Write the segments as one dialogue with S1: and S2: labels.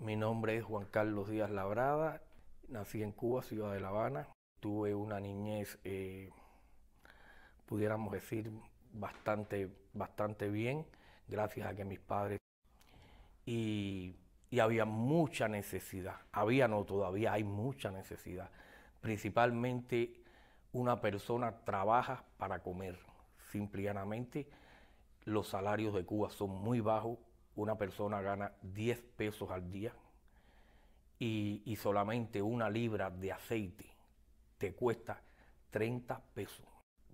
S1: Mi nombre es Juan Carlos Díaz Labrada, nací en Cuba, ciudad de La Habana. Tuve una niñez, eh, pudiéramos decir, bastante, bastante bien, gracias a que mis padres... Y, había mucha necesidad, había no, todavía hay mucha necesidad. Principalmente una persona trabaja para comer, simplemente los salarios de Cuba son muy bajos una persona gana 10 pesos al día y, solamente una libra de aceite te cuesta 30 pesos.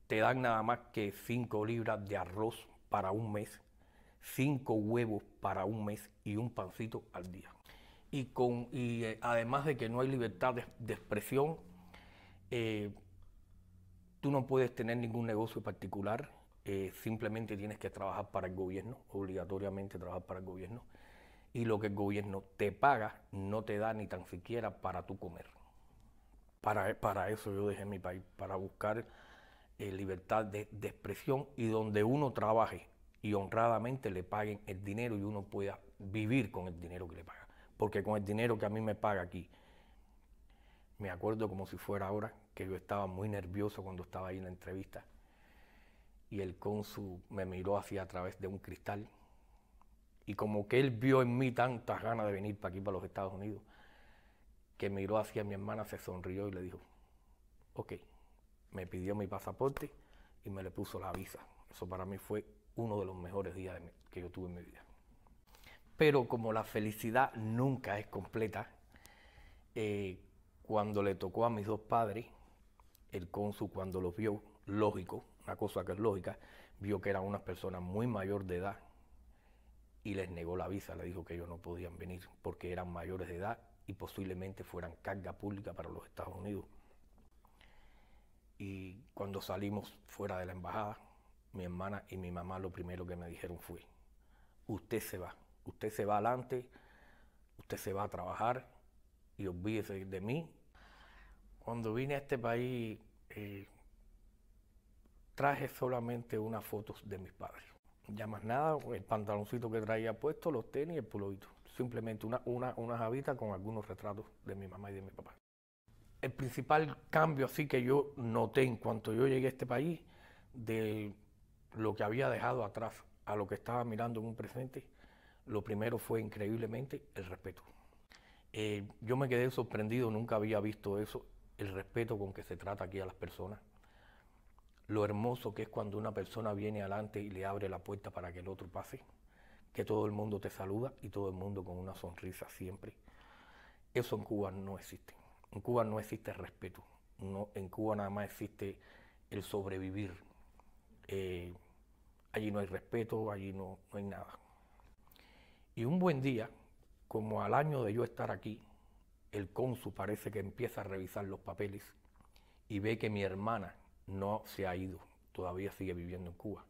S1: Te dan nada más que 5 libras de arroz para un mes, 5 huevos para un mes y un pancito al día. Y, con, y eh, además de que no hay libertad de, expresión, eh, tú no puedes tener ningún negocio particular, eh, simplemente tienes que trabajar para el gobierno, obligatoriamente trabajar para el gobierno, y lo que el gobierno te paga no te da ni tan siquiera para tu comer. Para, para eso yo dejé mi país, para buscar eh, libertad de, de, expresión y donde uno trabaje y honradamente le paguen el dinero y uno pueda vivir con el dinero que le paga. Porque con el dinero que a mí me paga aquí, me acuerdo como si fuera ahora que yo estaba muy nervioso cuando estaba ahí en la entrevista y el cónsul me miró hacia a través de un cristal y como que él vio en mí tantas ganas de venir para aquí, para los Estados Unidos, que miró hacia mi hermana, se sonrió y le dijo, ok, me pidió mi pasaporte y me le puso la visa. Eso para mí fue uno de los mejores días que yo tuve en mi vida. Pero como la felicidad nunca es completa, eh, cuando le tocó a mis dos padres, el cónsul cuando los vio, lógico, una cosa que es lógica, vio que eran unas personas muy mayor de edad y les negó la visa, le dijo que ellos no podían venir porque eran mayores de edad y posiblemente fueran carga pública para los Estados Unidos. Y cuando salimos fuera de la embajada, mi hermana y mi mamá lo primero que me dijeron fue, usted se va, usted se va adelante, usted se va a trabajar y olvídese de mí. Cuando vine a este país, eh, traje solamente unas fotos de mis padres. Ya más nada, el pantaloncito que traía puesto, los tenis y el pulovito. Simplemente una, una, unas habitas con algunos retratos de mi mamá y de mi papá. El principal cambio así que yo noté en cuanto yo llegué a este país, de lo que había dejado atrás a lo que estaba mirando en un presente, lo primero fue increíblemente el respeto. Eh, yo me quedé sorprendido, nunca había visto eso, el respeto con que se trata aquí a las personas, lo hermoso que es cuando una persona viene adelante y le abre la puerta para que el otro pase, que todo el mundo te saluda y todo el mundo con una sonrisa siempre. Eso en Cuba no existe. En Cuba no existe respeto. No, en Cuba nada más existe el sobrevivir. Eh, allí no hay respeto, allí no, no hay nada. Y un buen día, como al año de yo estar aquí, el cónsul parece que empieza a revisar los papeles y ve que mi hermana, no se ha ido, todavía sigue viviendo en Cuba.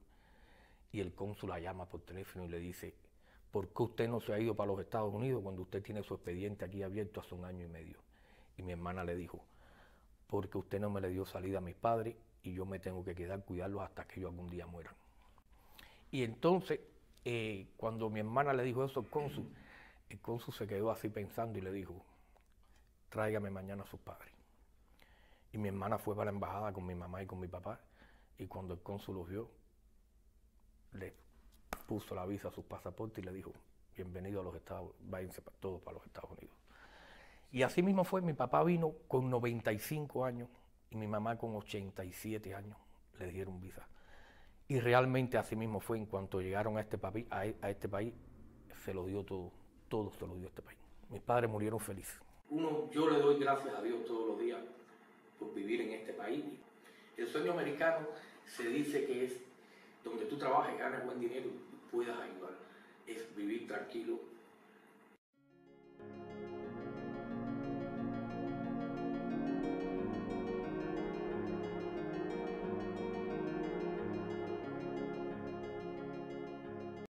S1: Y el cónsul la llama por teléfono y le dice, ¿por qué usted no se ha ido para los Estados Unidos cuando usted tiene su expediente aquí abierto hace un año y medio? Y mi hermana le dijo, porque usted no me le dio salida a mis padres y yo me tengo que quedar cuidarlos hasta que ellos algún día mueran. Y entonces, eh, cuando mi hermana le dijo eso al cónsul, el cónsul se quedó así pensando y le dijo, tráigame mañana a sus padres. Y mi hermana fue para la embajada con mi mamá y con mi papá. Y cuando el cónsul los vio, le puso la visa a su pasaporte y le dijo, bienvenido a los Estados Unidos, váyanse todos para los Estados Unidos. Y así mismo fue, mi papá vino con 95 años y mi mamá con 87 años, le dieron visa. Y realmente así mismo fue, en cuanto llegaron a este, e, a, este país, se lo dio todo, todo se lo dio a este país. Mis padres murieron felices. Uno, yo le doy gracias a Dios todos los días vivir en este país. El sueño americano se dice que es donde tú trabajes, ganas buen dinero puedas ayudar. Es vivir tranquilo,